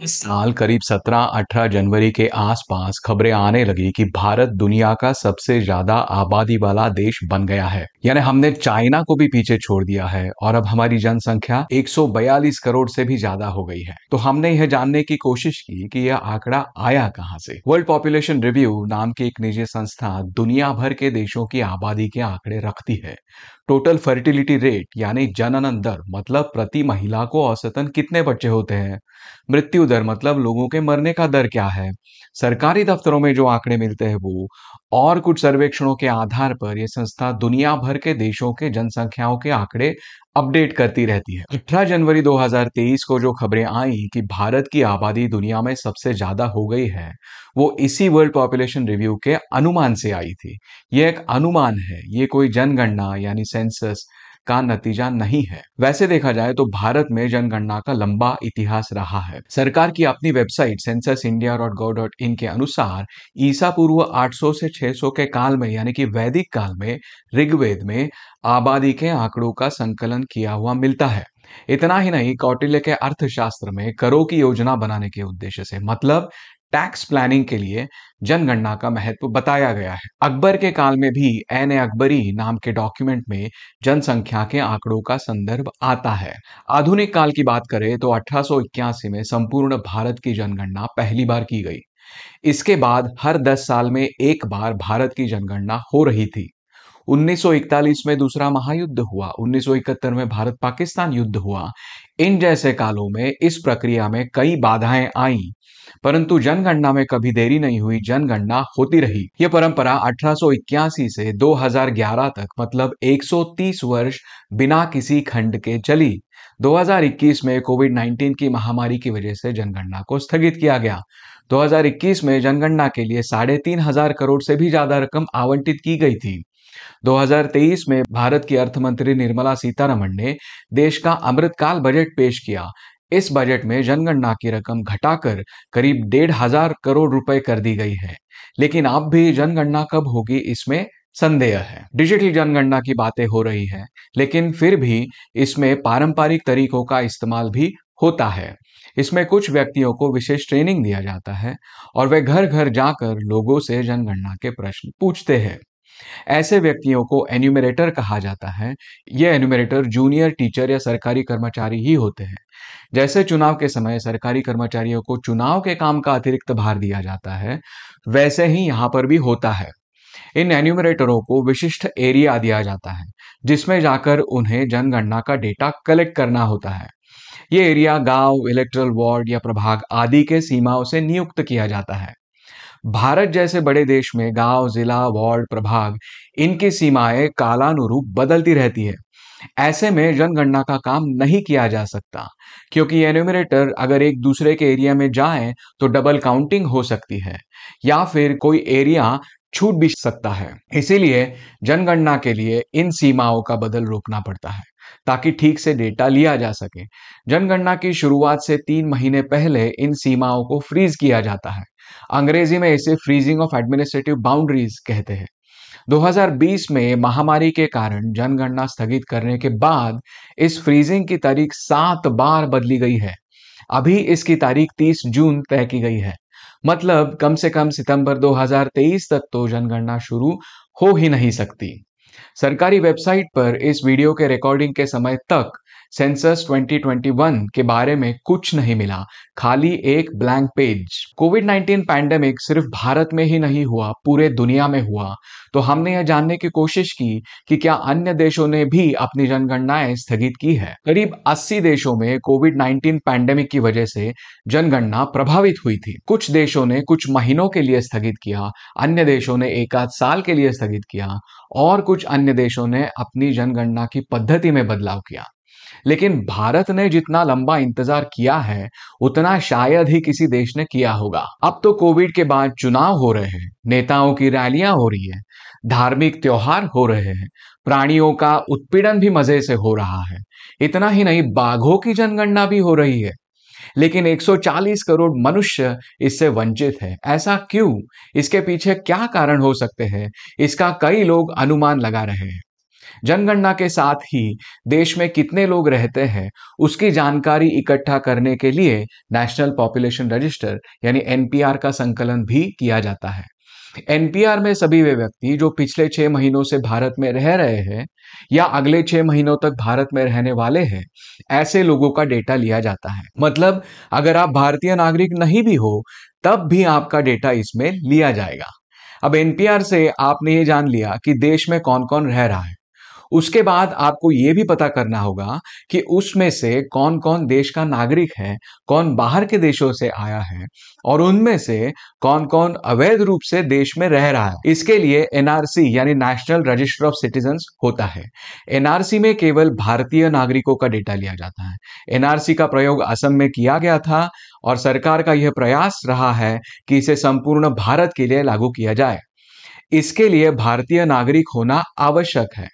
इस साल करीब 17-18 जनवरी के आसपास खबरें आने लगी कि भारत दुनिया का सबसे ज्यादा आबादी वाला देश बन गया है यानी हमने चाइना को भी पीछे छोड़ दिया है और अब हमारी जनसंख्या 142 करोड़ से भी ज्यादा हो गई है तो हमने यह जानने की कोशिश की कि यह आंकड़ा आया कहाँ से वर्ल्ड पॉपुलेशन रिव्यू नाम की एक निजी संस्था दुनिया भर के देशों की आबादी के आंकड़े रखती है टोटल फर्टिलिटी रेट यानी जननन दर मतलब प्रति महिला को औसतन कितने बच्चे होते हैं मृत्यु दर मतलब लोगों के मरने का दर क्या है सरकारी दफ्तरों में जो आंकड़े मिलते हैं वो और कुछ सर्वेक्षणों के आधार पर यह संस्था दुनिया भर के देशों के जनसंख्याओं के आंकड़े अपडेट करती रहती है 18 जनवरी 2023 को जो खबरें आई कि भारत की आबादी दुनिया में सबसे ज्यादा हो गई है वो इसी वर्ल्ड पॉपुलेशन रिव्यू के अनुमान से आई थी ये एक अनुमान है ये कोई जनगणना यानी सेंसस का नतीजा नहीं है वैसे देखा जाए तो भारत में जनगणना का लंबा इतिहास रहा है सरकार की अपनी website census India dot gov dot in के अनुसार ईसा पूर्व 800 से 600 के काल में यानी कि वैदिक काल में ऋग्वेद में आबादी के आंकड़ों का संकलन किया हुआ मिलता है इतना ही नहीं कौटिल्य के अर्थशास्त्र में करों की योजना बनाने के उद्देश्य से मतलब टैक्स प्लानिंग के लिए जनगणना का महत्व बताया गया है अकबर के काल में भी एन ए अकबरी नाम के डॉक्यूमेंट में जनसंख्या के आंकड़ों का संदर्भ आता है आधुनिक काल की बात करें तो अठारह में संपूर्ण भारत की जनगणना पहली बार की गई इसके बाद हर 10 साल में एक बार भारत की जनगणना हो रही थी 1941 में दूसरा महायुद्ध हुआ 1971 में भारत पाकिस्तान युद्ध हुआ इन जैसे कालों में इस प्रक्रिया में कई बाधाएं आईं परंतु जनगणना में कभी देरी नहीं हुई जनगणना होती रही यह परंपरा 1881 से 2011 तक मतलब 130 वर्ष बिना किसी खंड के चली 2021 में कोविड 19 की महामारी की वजह से जनगणना को स्थगित किया गया 2021 में जनगणना के लिए साढ़े तीन हजार करोड़ से भी ज्यादा रकम आवंटित की गई थी 2023 में भारत की अर्थमंत्री निर्मला सीतारमण ने देश का अमृतकाल बजट पेश किया इस बजट में जनगणना की रकम घटाकर करीब डेढ़ हजार करोड़ रुपए कर दी गई है लेकिन अब भी जनगणना कब होगी इसमें संदेह है डिजिटल जनगणना की बातें हो रही है लेकिन फिर भी इसमें पारंपरिक तरीकों का इस्तेमाल भी होता है इसमें कुछ व्यक्तियों को विशेष ट्रेनिंग दिया जाता है और वे घर घर जाकर लोगों से जनगणना के प्रश्न पूछते हैं ऐसे व्यक्तियों को एन्यूमरेटर कहा जाता है ये एन्यूमरेटर जूनियर टीचर या सरकारी कर्मचारी ही होते हैं जैसे चुनाव के समय सरकारी कर्मचारियों को चुनाव के काम का अतिरिक्त भार दिया जाता है वैसे ही यहाँ पर भी होता है इन एन्यूमरेटरों को विशिष्ट एरिया दिया जाता है जिसमें जाकर उन्हें जनगणना का डेटा कलेक्ट करना होता है ये एरिया गांव इलेक्ट्रल वार्ड या प्रभाग आदि के सीमाओं से नियुक्त किया जाता है भारत जैसे बड़े देश में गांव, जिला वार्ड प्रभाग इनकी सीमाएं कालानुरूप बदलती रहती है ऐसे में जनगणना का काम नहीं किया जा सकता क्योंकि एन्यूमिनेटर अगर एक दूसरे के एरिया में जाए तो डबल काउंटिंग हो सकती है या फिर कोई एरिया छूट भी सकता है इसीलिए जनगणना के लिए इन सीमाओं का बदल रोकना पड़ता है ताकि ठीक से डेटा लिया जा सके जनगणना की शुरुआत से तीन महीने पहले इन सीमाओं को फ्रीज किया जाता है अंग्रेजी में इसे फ्रीजिंग ऑफ एडमिनिस्ट्रेटिव बाउंड्रीज कहते हैं 2020 में महामारी के कारण जनगणना स्थगित करने के बाद इस फ्रीजिंग की तारीख सात बार बदली गई है अभी इसकी तारीख 30 जून तय की गई है मतलब कम से कम सितंबर 2023 तक तो जनगणना शुरू हो ही नहीं सकती सरकारी वेबसाइट पर इस वीडियो के रिकॉर्डिंग के समय तक सेंसस 2021 के बारे में कुछ नहीं मिला खाली एक ब्लैंक पेज कोविड 19 पैंडेमिक सिर्फ भारत में ही नहीं हुआ पूरे दुनिया में हुआ तो हमने यह जानने की कोशिश की कि क्या अन्य देशों ने भी अपनी जनगणनाएं स्थगित की है करीब 80 देशों में कोविड 19 पैंडेमिक की वजह से जनगणना प्रभावित हुई थी कुछ देशों ने कुछ महीनों के लिए स्थगित किया अन्य देशों ने एकाध साल के लिए स्थगित किया और कुछ कुछ अन्य देशों ने अपनी जनगणना की पद्धति में बदलाव किया लेकिन भारत ने जितना लंबा इंतजार किया है उतना शायद ही किसी देश ने किया होगा अब तो कोविड के बाद चुनाव हो रहे हैं नेताओं की रैलियां हो रही है धार्मिक त्योहार हो रहे हैं प्राणियों का उत्पीड़न भी मजे से हो रहा है इतना ही नहीं बाघों की जनगणना भी हो रही है लेकिन 140 करोड़ मनुष्य इससे वंचित है ऐसा क्यों इसके पीछे क्या कारण हो सकते हैं इसका कई लोग अनुमान लगा रहे हैं जनगणना के साथ ही देश में कितने लोग रहते हैं उसकी जानकारी इकट्ठा करने के लिए नेशनल पॉपुलेशन रजिस्टर यानी एनपीआर का संकलन भी किया जाता है एनपीआर में सभी वे व्यक्ति जो पिछले छह महीनों से भारत में रह रहे हैं या अगले छह महीनों तक भारत में रहने वाले हैं ऐसे लोगों का डेटा लिया जाता है मतलब अगर आप भारतीय नागरिक नहीं भी हो तब भी आपका डेटा इसमें लिया जाएगा अब एनपीआर से आपने ये जान लिया कि देश में कौन कौन रह रहा है उसके बाद आपको ये भी पता करना होगा कि उसमें से कौन कौन देश का नागरिक है कौन बाहर के देशों से आया है और उनमें से कौन कौन अवैध रूप से देश में रह रहा है इसके लिए एनआरसी यानी नेशनल रजिस्टर ऑफ सिटीजन होता है एनआरसी में केवल भारतीय नागरिकों का डेटा लिया जाता है एनआरसी का प्रयोग असम में किया गया था और सरकार का यह प्रयास रहा है कि इसे संपूर्ण भारत के लिए लागू किया जाए इसके लिए भारतीय नागरिक होना आवश्यक है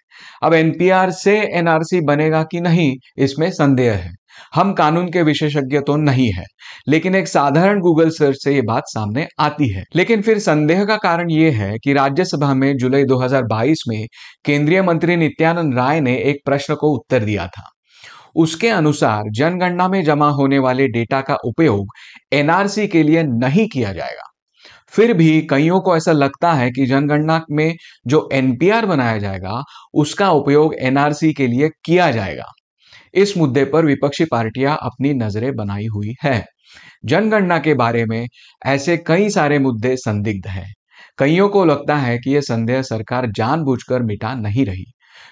अब एनपीआर से एनआरसी बनेगा कि नहीं इसमें संदेह है हम कानून के विशेषज्ञ तो नहीं है लेकिन एक साधारण गूगल सर्च से ये बात सामने आती है लेकिन फिर संदेह का कारण ये है कि राज्यसभा में जुलाई 2022 में केंद्रीय मंत्री नित्यानंद राय ने एक प्रश्न को उत्तर दिया था उसके अनुसार जनगणना में जमा होने वाले डेटा का उपयोग एनआरसी के लिए नहीं किया जाएगा फिर भी कईयों को ऐसा लगता है कि जनगणना में जो एनपीआर बनाया जाएगा उसका उपयोग एनआरसी के लिए किया जाएगा इस मुद्दे पर विपक्षी पार्टियां अपनी नजरें बनाई हुई है जनगणना के बारे में ऐसे कई सारे मुद्दे संदिग्ध हैं कईयों को लगता है कि यह संदेह सरकार जानबूझकर मिटा नहीं रही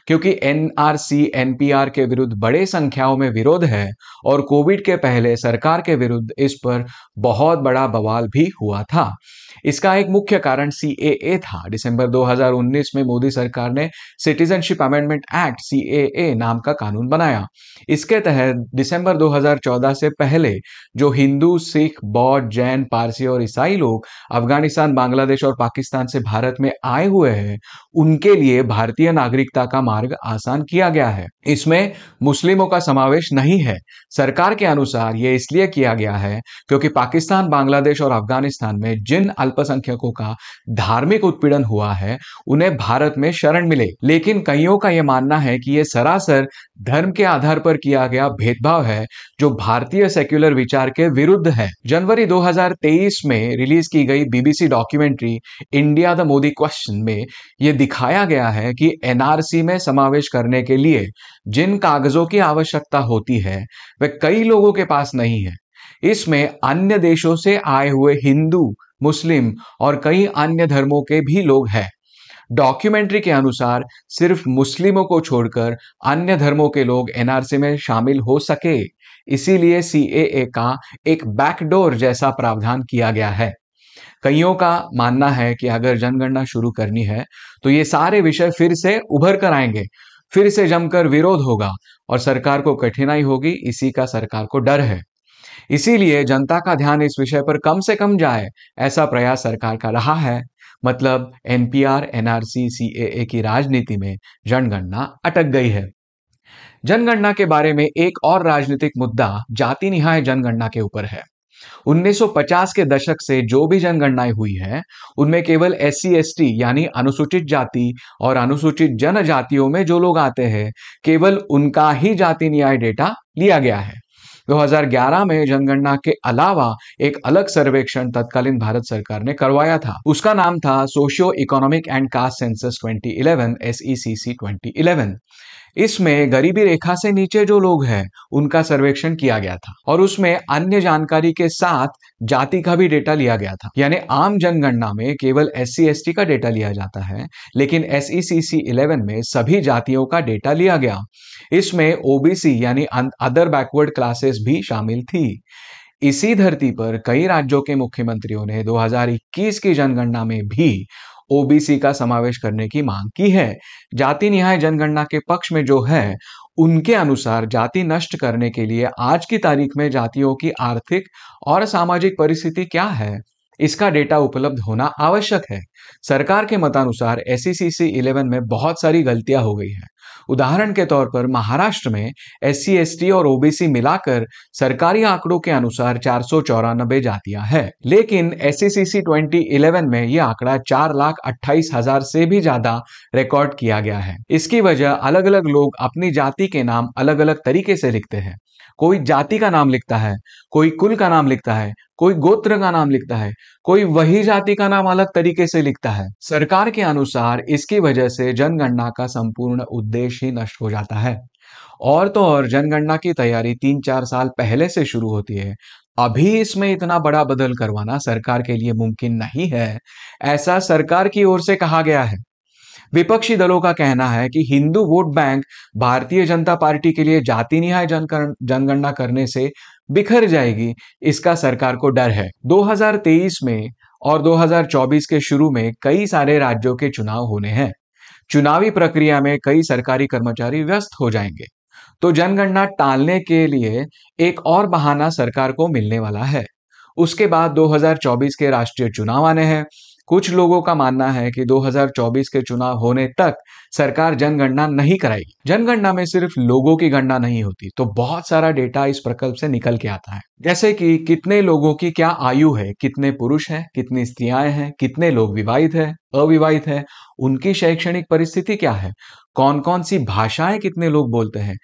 क्योंकि एनआरसी एनपीआर के विरुद्ध बड़े संख्याओं में विरोध है और कोविड के पहले सरकार के विरुद्ध इस पर बहुत बड़ा बवाल भी हुआ था इसका एक मुख्य कारण सीएए था दिसंबर 2019 में मोदी सरकार ने सिटीजनशिप अमेंडमेंट एक्ट ए नाम का कानून बनाया इसके तहत दिसंबर 2014 से पहले जो हिंदू सिख बौद्ध जैन पारसी और ईसाई लोग अफगानिस्तान बांग्लादेश और पाकिस्तान से भारत में आए हुए हैं उनके लिए भारतीय नागरिकता का मार्ग आसान किया गया है इसमें मुस्लिमों का समावेश नहीं है सरकार के अनुसार ये इसलिए किया गया है क्योंकि पाकिस्तान बांग्लादेश और अफगानिस्तान में जिन अल्पसंख्यकों का धार्मिक उत्पीड़न हुआ है उन्हें भारत में शरण मिले लेकिन कईयों का यह मानना है कि यह सरासर धर्म के आधार पर किया गया भेदभाव है जो भारतीय सेक्युलर विचार के विरुद्ध है जनवरी 2023 में रिलीज की गई BBC documentary India the Modi question में यह दिखाया गया है कि एनआरसी में समावेश करने के लिए जिन कागजों की आवश्यकता होती है वे कई लोगों के पास नहीं है इसमें अन्य देशों से आए हुए हिंदू मुस्लिम और कई अन्य धर्मों के भी लोग हैं डॉक्यूमेंट्री के अनुसार सिर्फ मुस्लिमों को छोड़कर अन्य धर्मों के लोग एनआरसी में शामिल हो सके इसीलिए सीएए का एक बैकडोर जैसा प्रावधान किया गया है कईयों का मानना है कि अगर जनगणना शुरू करनी है तो ये सारे विषय फिर से उभर कर आएंगे फिर से जमकर विरोध होगा और सरकार को कठिनाई होगी इसी का सरकार को डर है इसीलिए जनता का ध्यान इस विषय पर कम से कम जाए ऐसा प्रयास सरकार का रहा है मतलब एनपीआर एनआरसी सीएए की राजनीति में जनगणना अटक गई है जनगणना के बारे में एक और राजनीतिक मुद्दा जाति निहाय जनगणना के ऊपर है 1950 के दशक से जो भी जनगणनाएं हुई हैं उनमें केवल एस सी यानी अनुसूचित जाति और अनुसूचित जनजातियों में जो लोग आते हैं केवल उनका ही जाति न्याय डेटा लिया गया है 2011 में जनगणना के अलावा एक अलग सर्वेक्षण तत्कालीन भारत सरकार ने करवाया था उसका नाम था socio economic and caste census 2011 SECC 2011 इसमें गरीबी रेखा से नीचे जो लोग हैं उनका सर्वेक्षण किया गया था और उसमें अन्य जानकारी के साथ जाति का भी डेटा लिया गया था यानी आम जनगणना में केवल एस सी एस टी का डेटा लिया जाता है लेकिन एस ई e में सभी जातियों का डेटा लिया गया इसमें ओबीसी यानी अदर बैकवर्ड क्लासेस भी शामिल थी इसी धरती पर कई राज्यों के मुख्यमंत्रियों ने 2021 की जनगणना में भी ओबीसी का समावेश करने की मांग की है जाति न्याय जनगणना के पक्ष में जो है उनके अनुसार जाति नष्ट करने के लिए आज की तारीख में जातियों की आर्थिक और सामाजिक परिस्थिति क्या है इसका डेटा उपलब्ध होना आवश्यक है सरकार के मतानुसार एस सी इलेवन में बहुत सारी गलतियां हो गई हैं उदाहरण के तौर पर महाराष्ट्र में एस सी और ओबीसी मिलाकर सरकारी आंकड़ों के अनुसार चार सौ चौरानबे जातियां हैं लेकिन एस सी ट्वेंटी इलेवन में ये आंकड़ा चार लाख अट्ठाईस हजार से भी ज्यादा रिकॉर्ड किया गया है इसकी वजह अलग अलग लोग अपनी जाति के नाम अलग अलग तरीके से लिखते हैं कोई जाति का नाम लिखता है कोई कुल का नाम लिखता है कोई गोत्र का नाम लिखता है कोई वही जाति का नाम अलग तरीके से लिखता है सरकार के अनुसार इसकी वजह से जनगणना का संपूर्ण उद्देश्य ही नष्ट हो जाता है और तो और जनगणना की तैयारी तीन चार साल पहले से शुरू होती है अभी इसमें इतना बड़ा बदल करवाना सरकार के लिए मुमकिन नहीं है ऐसा सरकार की ओर से कहा गया है विपक्षी दलों का कहना है कि हिंदू वोट बैंक भारतीय जनता पार्टी के लिए जाति निहाय जनगणना करने से बिखर जाएगी इसका सरकार को डर है 2023 में और 2024 के शुरू में कई सारे राज्यों के चुनाव होने हैं चुनावी प्रक्रिया में कई सरकारी कर्मचारी व्यस्त हो जाएंगे तो जनगणना टालने के लिए एक और बहाना सरकार को मिलने वाला है उसके बाद 2024 के राष्ट्रीय चुनाव आने हैं कुछ लोगों का मानना है कि 2024 के चुनाव होने तक सरकार जनगणना नहीं कराएगी जनगणना में सिर्फ लोगों की गणना नहीं होती तो बहुत सारा डेटा इस प्रकल्प से निकल के आता है जैसे कि कितने लोगों की क्या आयु है कितने पुरुष हैं कितनी स्त्रियां हैं कितने लोग विवाहित है अविवाहित है उनकी शैक्षणिक परिस्थिति क्या है कौन कौन सी भाषाएं कितने लोग बोलते हैं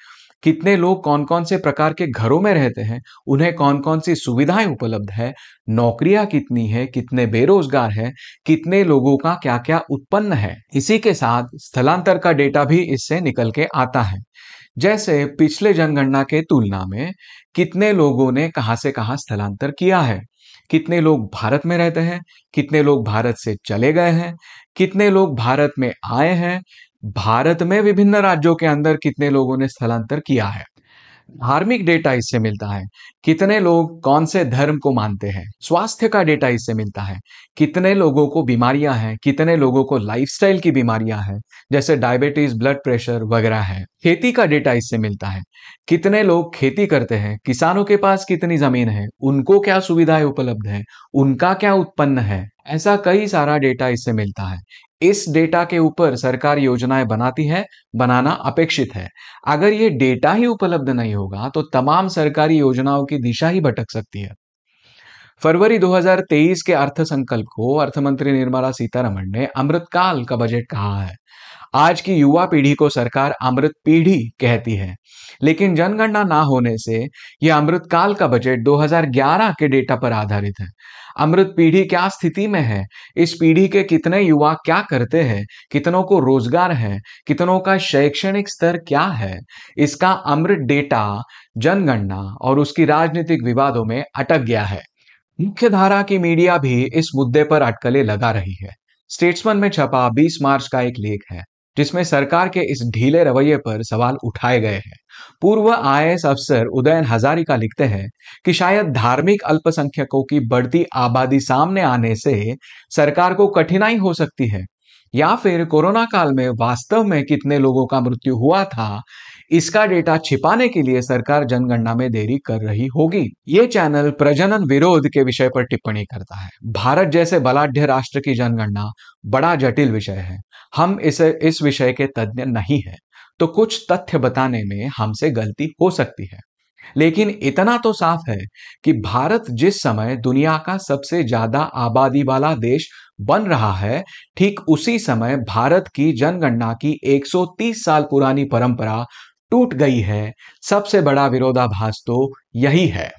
कितने लोग कौन कौन से प्रकार के घरों में रहते हैं उन्हें कौन कौन सी सुविधाएं उपलब्ध है नौकरियां कितनी है कितने बेरोजगार हैं कितने लोगों का क्या क्या उत्पन्न है इसी के साथ स्थलांतर का डेटा भी इससे निकल के आता है जैसे पिछले जनगणना के तुलना में कितने लोगों ने कहाँ से कहाँ स्थलांतर किया है कितने लोग भारत में रहते हैं कितने लोग भारत से चले गए हैं कितने लोग भारत में आए हैं भारत में विभिन्न राज्यों के अंदर कितने लोगों ने स्थलांतर किया है धार्मिक डेटा इससे मिलता है कितने लोग कौन से धर्म को मानते हैं स्वास्थ्य का डेटा इससे मिलता है कितने लोगों को बीमारियां हैं कितने लोगों को लाइफस्टाइल की बीमारियां हैं जैसे डायबिटीज ब्लड प्रेशर वगैरह है खेती का डेटा इससे मिलता है कितने लोग खेती करते हैं किसानों के पास कितनी जमीन है उनको क्या सुविधाएं उपलब्ध है उनका क्या उत्पन्न है ऐसा कई सारा डेटा इससे मिलता है इस डेटा के ऊपर सरकार योजनाएं बनाती है बनाना अपेक्षित है अगर ये डेटा ही उपलब्ध नहीं होगा तो तमाम सरकारी योजनाओं की दिशा ही भटक सकती है फरवरी 2023 के अर्थसंकल्प को अर्थमंत्री निर्मला सीतारमण ने अमृतकाल का बजट कहा है आज की युवा पीढ़ी को सरकार अमृत पीढ़ी कहती है लेकिन जनगणना ना होने से यह अमृतकाल का बजट 2011 के डेटा पर आधारित है अमृत पीढ़ी क्या स्थिति में है इस पीढ़ी के कितने युवा क्या करते हैं कितनों को रोजगार है कितनों का शैक्षणिक स्तर क्या है इसका अमृत डेटा जनगणना और उसकी राजनीतिक विवादों में अटक गया है मुख्य धारा की मीडिया भी इस मुद्दे पर अटकले लगा रही है स्टेट्समैन में छपा 20 मार्च का एक लेख है जिसमें सरकार के इस ढीले रवैये पर सवाल उठाए गए हैं पूर्व आई अफसर उदयन हजारिका लिखते हैं कि शायद धार्मिक अल्पसंख्यकों की बढ़ती आबादी सामने आने से सरकार को कठिनाई हो सकती है या फिर कोरोना काल में वास्तव में कितने लोगों का मृत्यु हुआ था इसका डेटा छिपाने के लिए सरकार जनगणना में देरी कर रही होगी ये चैनल प्रजनन विरोध के विषय पर टिप्पणी करता है भारत जैसे बलाढ़ राष्ट्र की जनगणना बड़ा जटिल विषय है हम इसे इस विषय के तज्ञ नहीं है तो कुछ तथ्य बताने में हमसे गलती हो सकती है लेकिन इतना तो साफ है कि भारत जिस समय दुनिया का सबसे ज्यादा आबादी वाला देश बन रहा है ठीक उसी समय भारत की जनगणना की 130 साल पुरानी परंपरा टूट गई है सबसे बड़ा विरोधाभास तो यही है